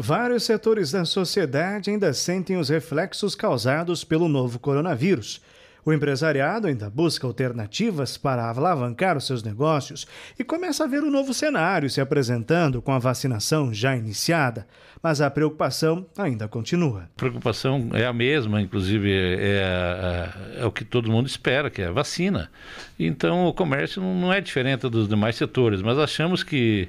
Vários setores da sociedade ainda sentem os reflexos causados pelo novo coronavírus. O empresariado ainda busca alternativas para alavancar os seus negócios e começa a ver um novo cenário se apresentando com a vacinação já iniciada, mas a preocupação ainda continua. A preocupação é a mesma, inclusive é, é, é, é o que todo mundo espera, que é a vacina. Então o comércio não é diferente dos demais setores, mas achamos que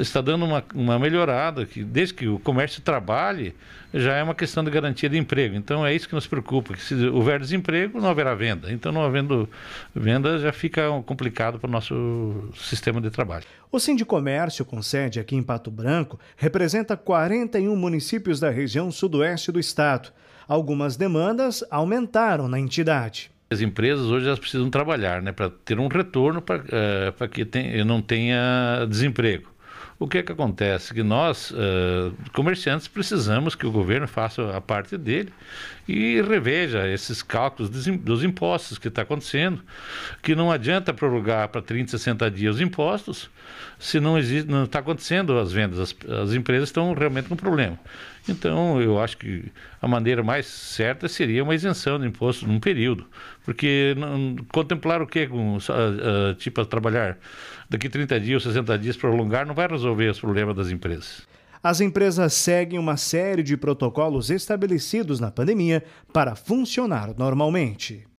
está dando uma, uma melhorada, que desde que o comércio trabalhe, já é uma questão de garantia de emprego. Então é isso que nos preocupa, que se houver desemprego, não haverá venda. Então não havendo venda, já fica complicado para o nosso sistema de trabalho. O Sindicomércio, com sede aqui em Pato Branco, representa 41 municípios da região sudoeste do estado. Algumas demandas aumentaram na entidade as empresas hoje elas precisam trabalhar né, para ter um retorno para uh, que não tenha desemprego o que é que acontece? Que nós, uh, comerciantes, precisamos que o governo faça a parte dele e reveja esses cálculos dos impostos que está acontecendo, que não adianta prorrogar para 30, 60 dias os impostos se não existe, não está acontecendo as vendas, as, as empresas estão realmente com problema. Então, eu acho que a maneira mais certa seria uma isenção de imposto num período, porque não, contemplar o que com, uh, uh, tipo, trabalhar daqui 30 dias ou 60 dias, prolongar, não vai resolver os problemas das empresas. As empresas seguem uma série de protocolos estabelecidos na pandemia para funcionar normalmente.